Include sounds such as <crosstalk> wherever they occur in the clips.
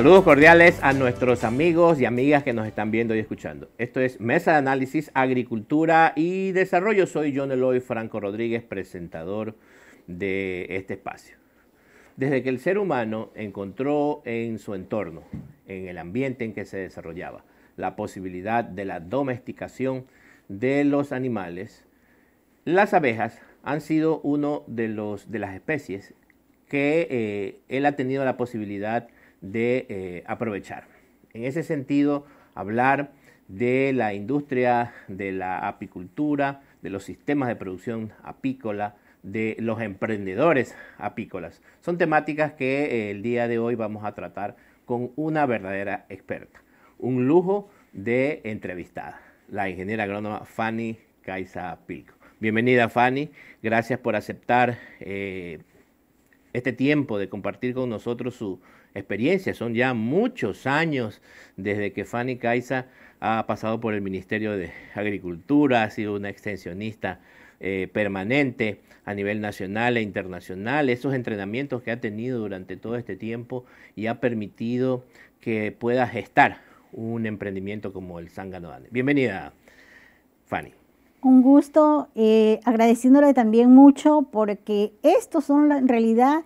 Saludos cordiales a nuestros amigos y amigas que nos están viendo y escuchando. Esto es Mesa de Análisis, Agricultura y Desarrollo. Soy John Eloy Franco Rodríguez, presentador de este espacio. Desde que el ser humano encontró en su entorno, en el ambiente en que se desarrollaba, la posibilidad de la domesticación de los animales, las abejas han sido uno de, los, de las especies que eh, él ha tenido la posibilidad de de eh, aprovechar. En ese sentido, hablar de la industria de la apicultura, de los sistemas de producción apícola, de los emprendedores apícolas. Son temáticas que eh, el día de hoy vamos a tratar con una verdadera experta. Un lujo de entrevistada, la ingeniera agrónoma Fanny Caiza Pilco. Bienvenida Fanny, gracias por aceptar eh, este tiempo de compartir con nosotros su, experiencia, son ya muchos años desde que Fanny Caiza ha pasado por el Ministerio de Agricultura, ha sido una extensionista eh, permanente a nivel nacional e internacional, esos entrenamientos que ha tenido durante todo este tiempo y ha permitido que pueda gestar un emprendimiento como el Sanga Dane. Bienvenida, Fanny. Un gusto, eh, agradeciéndole también mucho porque estos son en realidad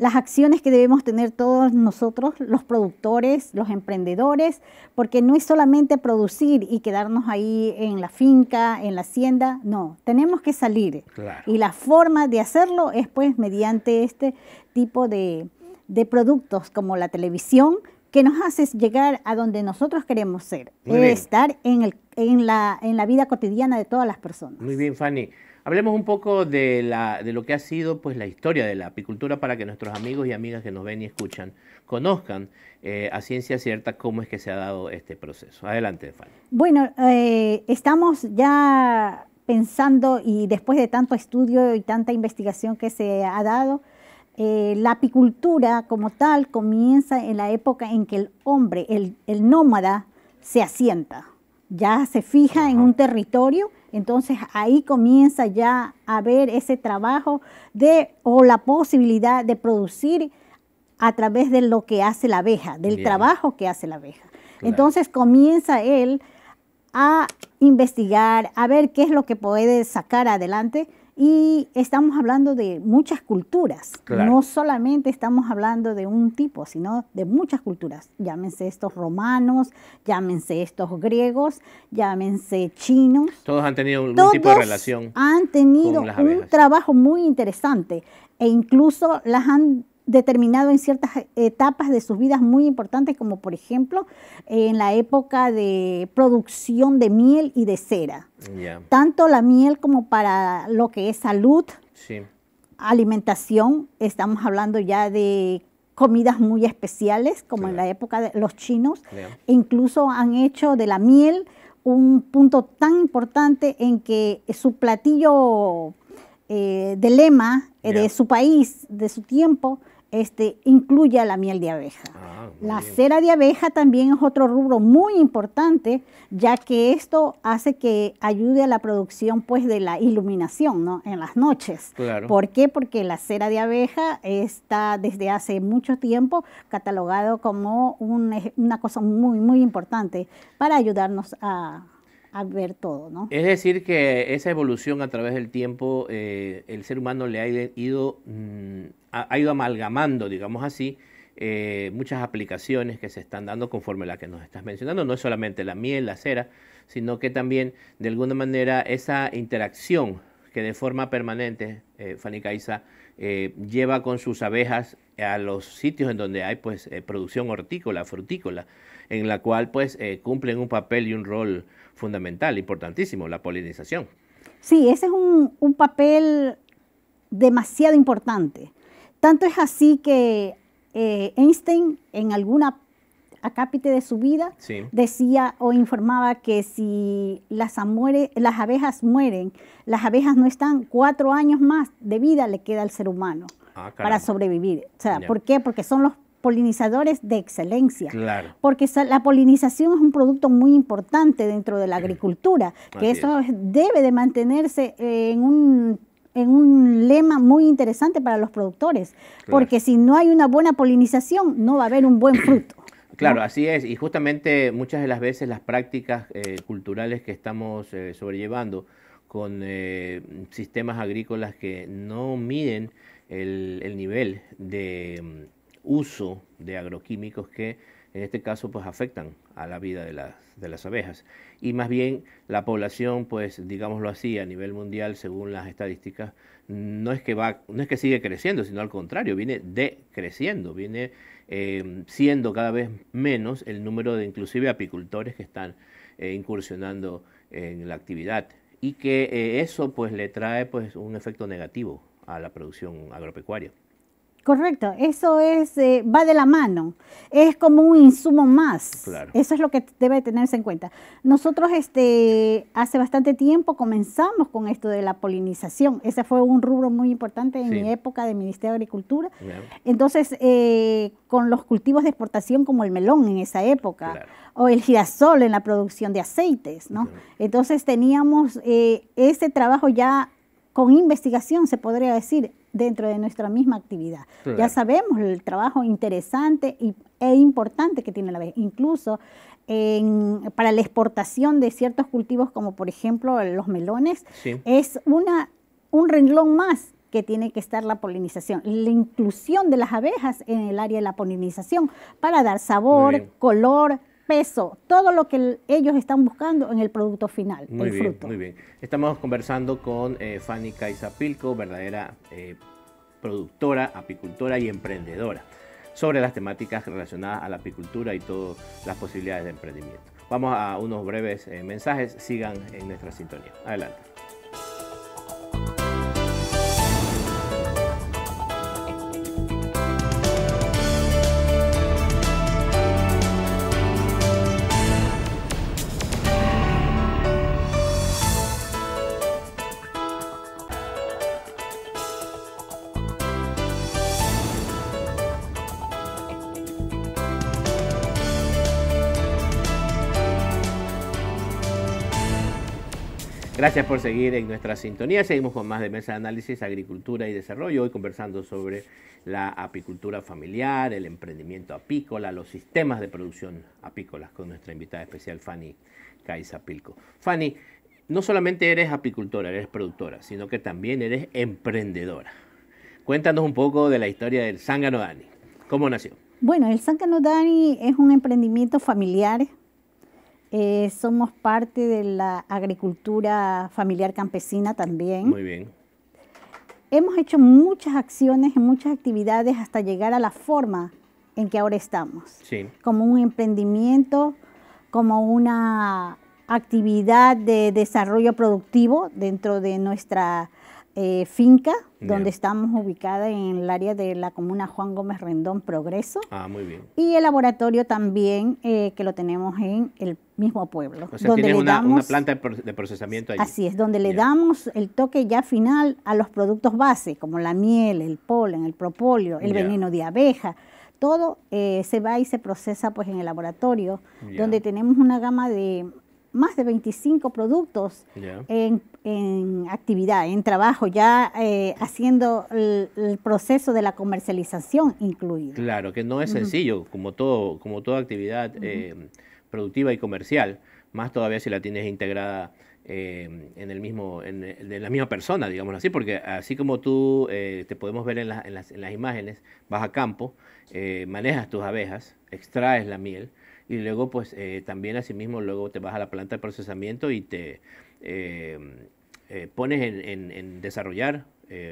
las acciones que debemos tener todos nosotros, los productores, los emprendedores, porque no es solamente producir y quedarnos ahí en la finca, en la hacienda, no, tenemos que salir. Y la forma de hacerlo es pues mediante este tipo de, de productos como la televisión, que nos hace llegar a donde nosotros queremos ser, estar en, el, la, en la vida cotidiana de todas las personas. Muy bien, Fanny. Hablemos un poco de, lo que ha sido pues, la historia de la apicultura para que nuestros amigos y amigas que nos ven y escuchan conozcan eh, a ciencia cierta cómo es que se ha dado este proceso. Adelante, Fanny. Bueno, eh, estamos ya pensando y después de tanto estudio y tanta investigación que se ha dado, eh, la apicultura como tal comienza en la época en que el hombre, el, nómada, se asienta, ya se fija en un territorio, entonces ahí comienza ya a ver ese trabajo de o la posibilidad de producir a través de lo que hace la abeja, del trabajo que hace la abeja. Entonces comienza él a investigar, a ver qué es lo que puede sacar adelante y estamos hablando de muchas culturas, no solamente estamos hablando de un tipo, sino de muchas culturas. Llámense estos romanos, llámense estos griegos, llámense chinos. Todos han tenido un tipo de relación. Han tenido un trabajo muy interesante e incluso las han determinado en ciertas eh, etapas de sus vidas muy importantes, como por ejemplo eh, en la época de producción de miel y de cera. Tanto la miel como para lo que es salud, alimentación, estamos hablando ya de comidas muy especiales, como en la época de los chinos, incluso han hecho de la miel un punto tan importante en que su platillo eh, de lema de su país, de su tiempo, este, incluya la miel de abeja. Ah, la cera de abeja también es otro rubro muy importante, ya que esto hace que ayude a la producción pues, de la iluminación en las noches. ¿Por qué? Porque la cera de abeja está desde hace mucho tiempo catalogado como eh, una cosa muy, muy importante para ayudarnos a ver todo, Es decir, que esa evolución a través del tiempo, eh, el ser humano le ha ido, mm, ha ido amalgamando, digamos así, eh, muchas aplicaciones que se están dando conforme la que nos estás mencionando. No es solamente la miel, la cera, sino que también, de alguna manera, esa interacción que de forma permanente, eh, Fanny Caiza, eh, lleva con sus abejas a los sitios en donde hay pues producción hortícola, frutícola en la cual pues eh, cumplen un papel y un rol fundamental, importantísimo, la polinización. Sí, ese es un, papel demasiado importante. Tanto es así que eh, Einstein en alguna acápite de su vida decía o informaba que si las, las abejas mueren, las abejas no están, cuatro años más de vida le queda al ser humano ah, para sobrevivir. sea, ¿por qué? Porque son los polinizadores de excelencia. Porque la polinización es un producto muy importante dentro de la agricultura, que eso debe de mantenerse eh, en un en un lema muy interesante para los productores, porque si no hay una buena polinización, no va a haber un buen <coughs> fruto. Claro, así es. Y justamente muchas de las veces las prácticas eh, culturales que estamos eh, sobrellevando con sistemas agrícolas que no miden el nivel de mm, uso de agroquímicos que en este caso pues afectan a la vida de las, abejas. Y más bien la población pues digámoslo así a nivel mundial según las estadísticas no es que, va, no es que sigue creciendo sino al contrario viene decreciendo, viene eh, siendo cada vez menos el número de inclusive apicultores que están eh, incursionando en la actividad y que eh, eso pues le trae pues un efecto negativo a la producción agropecuaria. Correcto, eso es, eh, va de la mano, es como un insumo más. Eso es lo que debe tenerse en cuenta. Nosotros este, hace bastante tiempo comenzamos con esto de la polinización, ese fue un rubro muy importante en mi época de Ministerio de Agricultura. Entonces, eh, con los cultivos de exportación como el melón en esa época, o el girasol en la producción de aceites, ¿no? Entonces teníamos eh, ese trabajo ya con investigación, se podría decir, dentro de nuestra misma actividad. Ya sabemos el trabajo interesante y, e importante que tiene la abeja, incluso para la exportación de ciertos cultivos como por ejemplo los melones, es una, un renglón más que tiene que estar la polinización, la inclusión de las abejas en el área de la polinización para dar sabor, color, peso, todo lo que ellos están buscando en el producto final, muy bien, fruto. Muy bien. Estamos conversando con eh, Fanny Caizapilco, verdadera eh, productora, apicultora y emprendedora, sobre las temáticas relacionadas a la apicultura y todas las posibilidades de emprendimiento. Vamos a unos breves eh, mensajes, sigan en nuestra sintonía. Adelante. Gracias por seguir en nuestra sintonía. Seguimos con más de Mesa de Análisis, Agricultura y Desarrollo. Hoy conversando sobre la apicultura familiar, el emprendimiento apícola, los sistemas de producción apícolas con nuestra invitada especial Fanny Caiza Pilco. Fanny, no solamente eres apicultora, eres productora, sino que también eres emprendedora. Cuéntanos un poco de la historia del Sangano Dani. ¿Cómo nació? Bueno, el Sangano Dani es un emprendimiento familiar eh, somos parte de la agricultura familiar campesina también. Muy bien. Hemos hecho muchas acciones y muchas actividades hasta llegar a la forma en que ahora estamos. Sí. Como un emprendimiento, como una actividad de desarrollo productivo dentro de nuestra eh, finca, donde estamos ubicadas en el área de la comuna Juan Gómez Rendón Progreso. Ah, muy bien. Y el laboratorio también, eh, que lo tenemos en el mismo pueblo. O sea, una, planta de procesamiento ahí. Así es, donde le damos el toque ya final a los productos base, como la miel, el polen, el propóleo, el veneno de abeja todo eh, se va y se procesa pues en el laboratorio, donde tenemos una gama de más de 25 productos en, en, actividad, en trabajo, ya eh, haciendo el, proceso de la comercialización incluido. Claro, que no es sencillo, como, todo, como toda actividad eh, productiva y comercial, más todavía si la tienes integrada. Eh, en el mismo en, la misma persona digamos así porque así como tú te podemos ver las, en las imágenes vas a campo manejas tus abejas extraes la miel y luego pues eh, también asimismo luego te vas a la planta de procesamiento y te eh, eh, pones en, desarrollar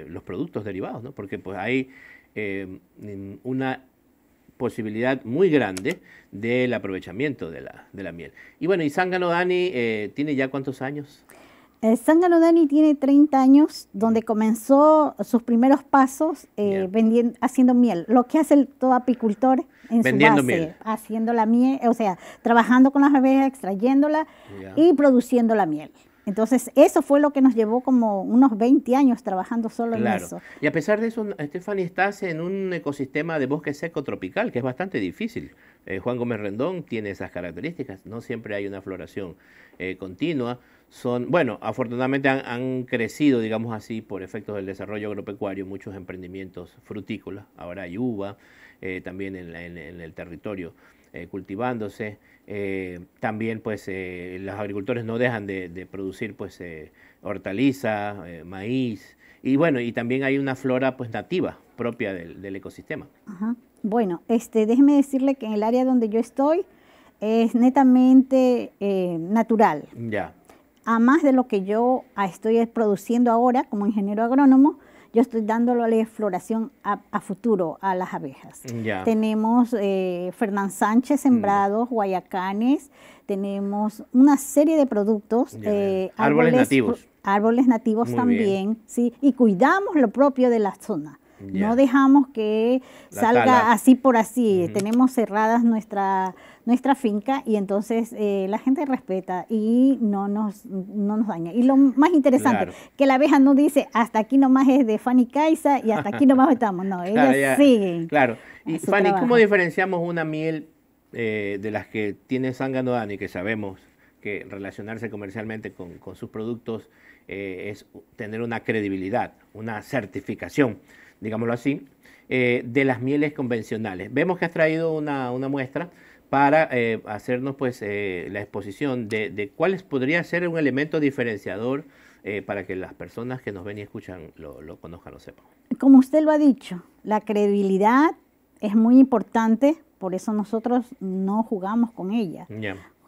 los productos derivados, ¿no? Porque pues hay una posibilidad muy grande del aprovechamiento de la, de la miel. Y bueno, y Zángano Dani tiene ya cuántos años? Zángano Dani tiene 30 años, donde comenzó sus primeros pasos eh, vendiendo, haciendo miel, lo que hace todo apicultor en su base, haciendo la miel, o sea, trabajando con las abejas, extrayéndola y produciendo la miel. Entonces, eso fue lo que nos llevó como unos 20 años trabajando solo en eso. Y a pesar de eso, Stephanie, estás en un ecosistema de bosque seco tropical, que es bastante difícil. Eh, Juan Gómez Rendón tiene esas características, no siempre hay una floración eh, continua son, bueno, afortunadamente han, crecido, digamos así, por efectos del desarrollo agropecuario, muchos emprendimientos frutícolas, ahora hay uva eh, también en, el territorio eh, cultivándose, eh, también pues los agricultores no dejan de, producir pues hortaliza, maíz, y bueno, y también hay una flora pues nativa propia del, ecosistema. Bueno, este, déjeme decirle que en el área donde yo estoy es netamente natural. Ya a más de lo que yo estoy produciendo ahora como ingeniero agrónomo, yo estoy dándole a la exploración a, futuro a las abejas. Tenemos eh, Fernán Sánchez mm. sembrados, guayacanes, tenemos una serie de productos. Eh, árboles, nativos. Árboles nativos también, sí, y cuidamos lo propio de la zona. No dejamos que salga así por así. Tenemos cerradas nuestra, nuestra finca y entonces eh, la gente respeta y no nos, no nos daña. Y lo más interesante, que la abeja no dice hasta aquí nomás es de Fanny Caiza y hasta aquí nomás estamos. No, <laughs> ella sigue. Claro. Y Fanny, ¿cómo diferenciamos una miel eh, de las que tiene Sangano y que sabemos que relacionarse comercialmente con, sus productos eh, es tener una credibilidad, una certificación? digámoslo así, eh, de las mieles convencionales. Vemos que has traído una, muestra para eh, hacernos pues eh, la exposición de, de, cuáles podría ser un elemento diferenciador para que las personas que nos ven y escuchan lo, conozcan o sepan. Como usted lo ha dicho, la credibilidad es muy importante, por eso nosotros no jugamos con ella.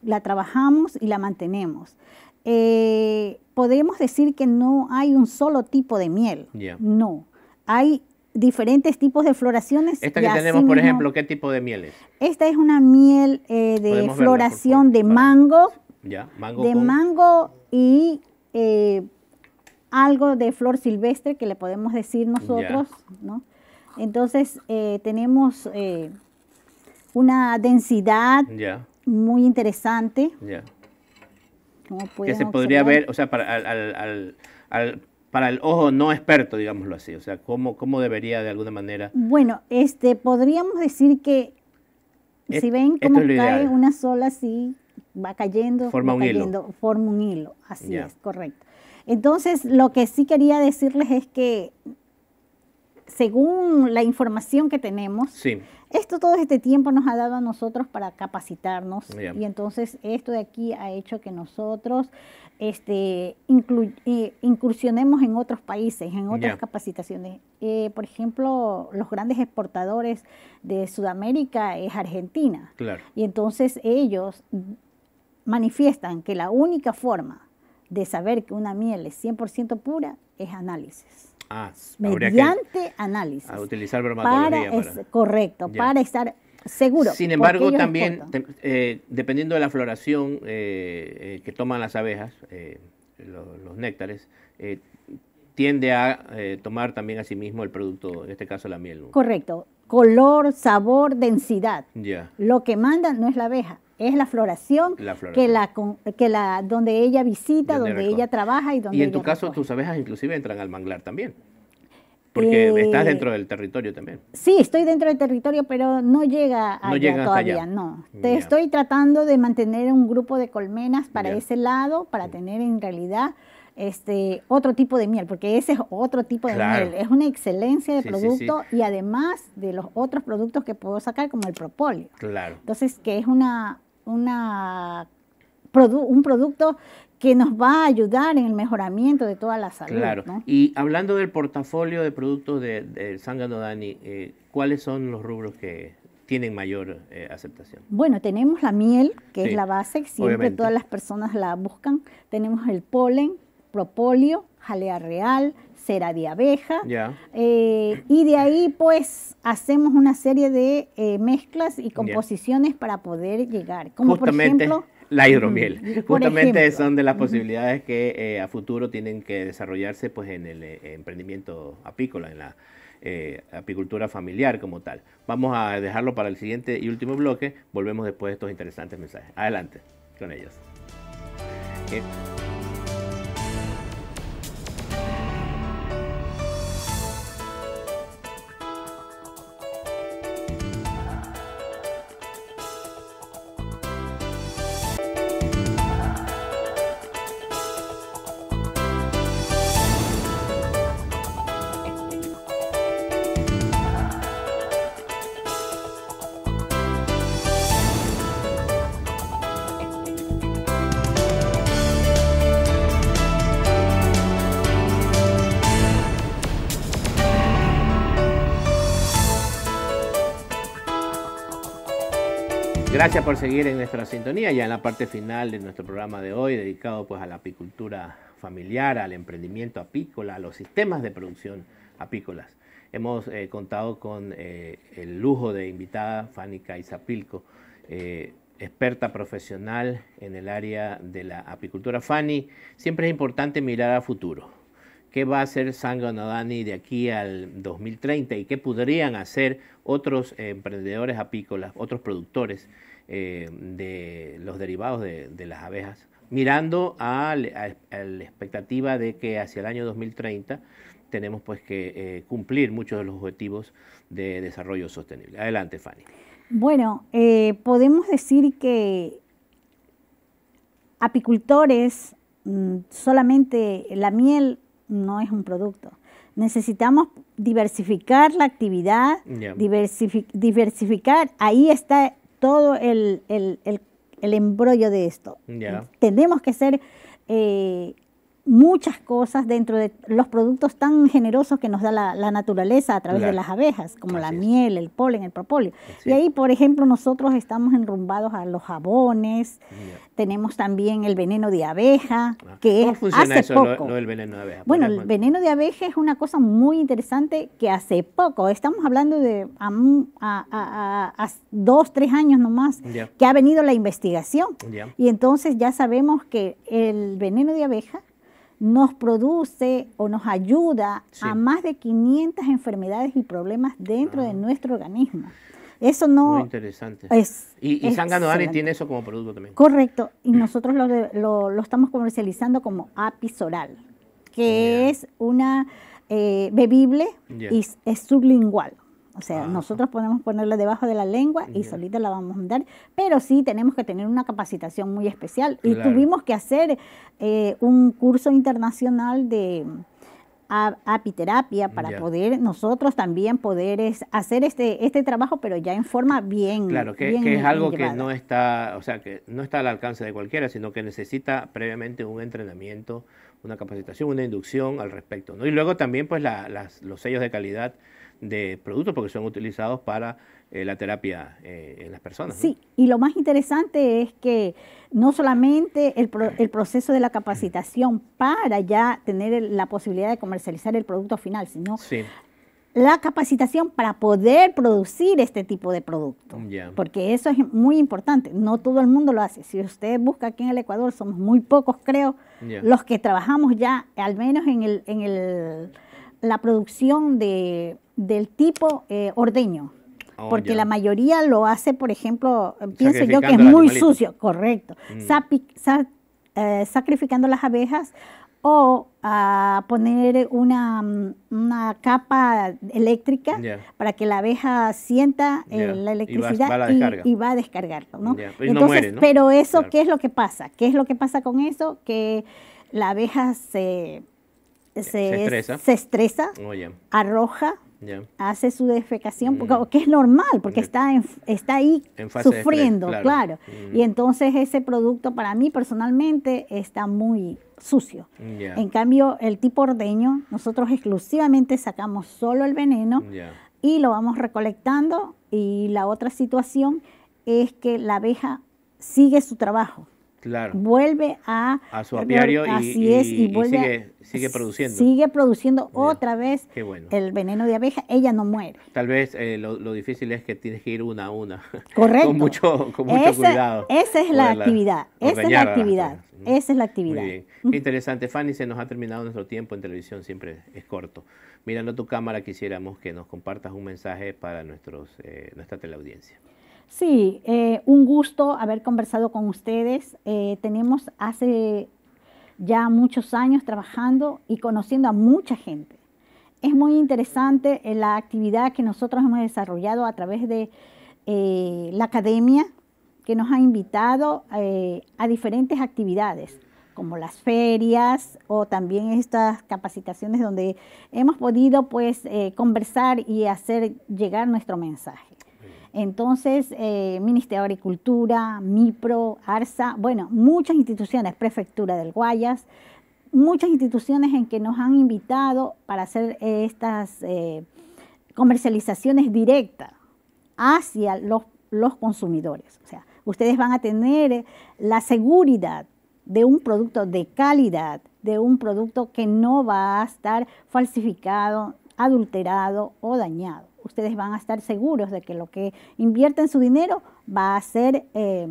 La trabajamos y la mantenemos. podemos decir que no hay un solo tipo de miel. No. Hay diferentes tipos de floraciones. Esta que tenemos, por ejemplo, ¿qué tipo de miel es? Esta es una miel eh, de floración de mango. De mango y eh, algo de flor silvestre que le podemos decir nosotros, Entonces eh, tenemos una densidad muy interesante. Ya. que se podría ver, o sea, para, al para el ojo no experto, digámoslo así? O sea, ¿cómo, cómo debería de alguna manera? Bueno, este, podríamos decir que si ven cómo cae una sola así, va cayendo, forma un hilo. forma un hilo, así es, correcto. Entonces, lo que sí quería decirles es que según la información que tenemos, esto todo este tiempo nos ha dado a nosotros para capacitarnos y entonces esto de aquí ha hecho que nosotros este, eh, incursionemos en otros países, en otras capacitaciones. Eh, por ejemplo, los grandes exportadores de Sudamérica es Argentina. Y entonces ellos manifiestan que la única forma de saber que una miel es 100% pura es análisis. Ah, mediante análisis. Para, correcto, para estar seguro. Sin embargo, también, eh, dependiendo de la floración eh, eh, que toman las abejas, los, néctares, tiende a tomar también a sí mismo el producto, en este caso la miel. Correcto. Color, sabor, densidad. Lo que manda no es la abeja, es la floración, Que, la, que la donde ella visita, donde, ella trabaja y donde... Y en tu caso tus abejas inclusive entran al manglar también. Porque eh, estás dentro del territorio también. Sí, estoy dentro del territorio, pero no llega no allá todavía, no. te Estoy tratando de mantener un grupo de colmenas para ese lado, para mm. tener en realidad este otro tipo de miel, porque ese es otro tipo de miel. Es una excelencia de producto y además de los otros productos que puedo sacar, como el propóleo. Claro. Entonces, que es una un producto que nos va a ayudar en el mejoramiento de toda la salud. Claro. Y hablando del portafolio de productos de, de Sangano Dani, eh, ¿cuáles son los rubros que tienen mayor eh, aceptación? Bueno, tenemos la miel, que es la base, siempre todas las personas la buscan. Tenemos el polen, propolio jalea real, cera de abeja. Eh, y de ahí pues hacemos una serie de eh, mezclas y composiciones para poder llegar. Como Justamente. la hidromiel. Justamente son de las posibilidades que eh, a futuro tienen que desarrollarse pues, en el emprendimiento apícola, en la apicultura familiar como tal. Vamos a dejarlo para el siguiente y último bloque. Volvemos después de estos interesantes mensajes. Adelante con ellos. Gracias por seguir en nuestra sintonía, ya en la parte final de nuestro programa de hoy, dedicado pues a la apicultura familiar, al emprendimiento apícola, a los sistemas de producción apícolas. Hemos eh, contado con eh, el lujo de invitada Fanny Caizapilco, eh, experta profesional en el área de la apicultura. Fanny, siempre es importante mirar a futuro qué va a hacer Sangonadani de aquí al 2030 y qué podrían hacer otros eh, emprendedores apícolas, otros productores eh, de los derivados de, las abejas, mirando a, la expectativa de que hacia el año 2030 tenemos pues que eh, cumplir muchos de los objetivos de desarrollo sostenible. Adelante, Fanny. Bueno, podemos decir que apicultores, mm, solamente la miel no es un producto. Necesitamos diversificar la actividad, diversificar. Ahí está todo el, el, el, embrollo de esto. Tenemos que ser eh, muchas cosas dentro de los productos tan generosos que nos da la, naturaleza a través de las abejas, como la miel, el polen, el propóleo. y ahí, por ejemplo, nosotros estamos enrumbados a los jabones, tenemos también el veneno de abeja, que es hace poco. Bueno, el veneno de abeja es una cosa muy interesante que hace poco, estamos hablando de a, dos, tres años nomás, que ha venido la investigación. Y entonces ya sabemos que el veneno de abeja nos produce o nos ayuda a más de 500 enfermedades y problemas dentro de ah. nuestro organismo. Eso no. Muy interesante. y, y Ari tiene eso como producto también. Correcto. Y mm. nosotros lo, lo, estamos comercializando como apisoral, que es una eh, bebible y es sublingual. O sea, nosotros podemos ponerla debajo de la lengua y solita la vamos a mandar, pero sí tenemos que tener una capacitación muy especial. Y tuvimos que hacer eh, un curso internacional de mm, apiterapia para poder nosotros también poder hacer este, este trabajo, pero ya en forma bien. Claro, que, es algo que no está, o sea, que no está al alcance de cualquiera, sino que necesita previamente un entrenamiento, una capacitación, una inducción al respecto. Y luego también pues los sellos de calidad de productos porque son utilizados para eh, la terapia eh, en las personas. Sí, y lo más interesante es que no solamente el, proceso de la capacitación para ya tener la posibilidad de comercializar el producto final, sino la capacitación para poder producir este tipo de producto. Porque eso es muy importante, no todo el mundo lo hace. Si usted busca aquí en el Ecuador, somos muy pocos, creo, los que trabajamos ya, al menos en, el, en el, la producción de del tipo eh, ordeño. Oh, porque la mayoría lo hace, por ejemplo, pienso yo que es muy sucio, correcto. Mm. Eh, sacrificando las abejas o a ah, poner una, capa eléctrica para que la abeja sienta eh, la electricidad y va, a descargarlo. ¿no? Entonces, Pero eso, ¿qué es lo que pasa? ¿Qué es lo que pasa con eso? Que la abeja se, estresa, oh, arroja hace su defecación, porque, mm. que es normal, porque está, está ahí sufriendo, claro. Mm. Y entonces ese producto para mí personalmente está muy sucio. En cambio, el tipo ordeño, nosotros exclusivamente sacamos solo el veneno y lo vamos recolectando. Y la otra situación es que la abeja sigue su trabajo. Vuelve a, su apiario y, sigue, produciendo. otra vez el veneno de abeja. Ella no muere. Tal vez eh, lo, difícil es que tienes que ir una a una. <laughs> con mucho, con mucho cuidado. Esa es la actividad. Esa es la pues. actividad. Esa es la actividad. Muy bien. interesante, Fanny. Se nos ha terminado nuestro tiempo en televisión, siempre es corto. Mirando tu cámara, quisiéramos que nos compartas un mensaje para nuestros, eh, nuestra teleaudiencia. Sí, eh, un gusto haber conversado con ustedes. Eh, tenemos hace ya muchos años trabajando y conociendo a mucha gente. Es muy interesante eh, la actividad que nosotros hemos desarrollado a través de la academia, que nos ha invitado a diferentes actividades como las ferias o también estas capacitaciones donde hemos podido pues conversar y hacer llegar nuestro mensaje. Entonces, eh, Ministerio de Agricultura, MIPRO, ARSA, bueno, muchas instituciones, Prefectura del Guayas, muchas instituciones en que nos han invitado para hacer estas eh, comercializaciones directas hacia los consumidores. O sea, ustedes van a tener eh, la seguridad de un producto de calidad, de un producto que no va a estar falsificado, adulterado o dañado ustedes van a estar seguros de que lo que invierten su dinero va a ser eh,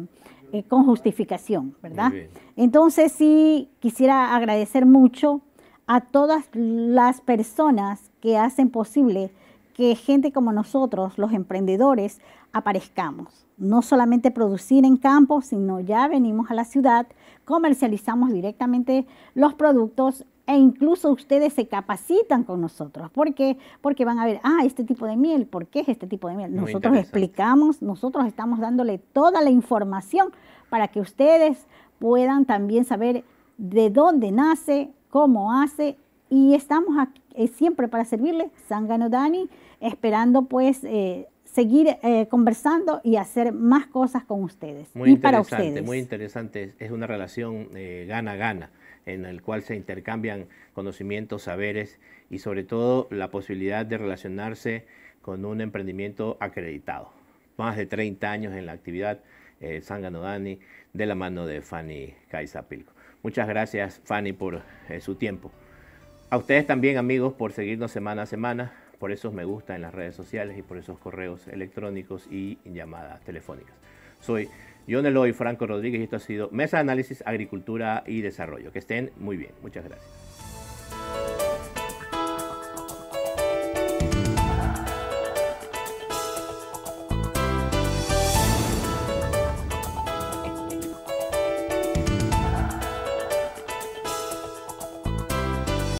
eh, con justificación, ¿verdad? Entonces sí quisiera agradecer mucho a todas las personas que hacen posible que gente como nosotros, los emprendedores, aparezcamos. No solamente producir en campo, sino ya venimos a la ciudad, comercializamos directamente los productos e incluso ustedes se capacitan con nosotros. ¿Por qué? Porque van a ver, ah, este tipo de miel, ¿por qué es este tipo de miel? nosotros explicamos, nosotros estamos dándole toda la información para que ustedes puedan también saber de dónde nace, cómo hace y estamos eh, siempre para servirle, Sangano Dani, esperando pues... Eh, seguir eh, conversando y hacer más cosas con ustedes. Muy interesante, para ustedes. muy interesante. Es una relación gana-gana en el cual se intercambian conocimientos, saberes y sobre todo la posibilidad de relacionarse con un emprendimiento acreditado. Más de 30 años en la actividad eh, Sangano de la mano de Fanny Caizapilco. Muchas gracias Fanny por eh, su tiempo. A ustedes también amigos por seguirnos semana a semana, por esos me gusta en las redes sociales y por esos correos electrónicos y llamadas telefónicas. Soy yo el hoy, Franco Rodríguez y esto ha sido Mesa de Análisis, Agricultura y Desarrollo. Que estén muy bien. Muchas gracias.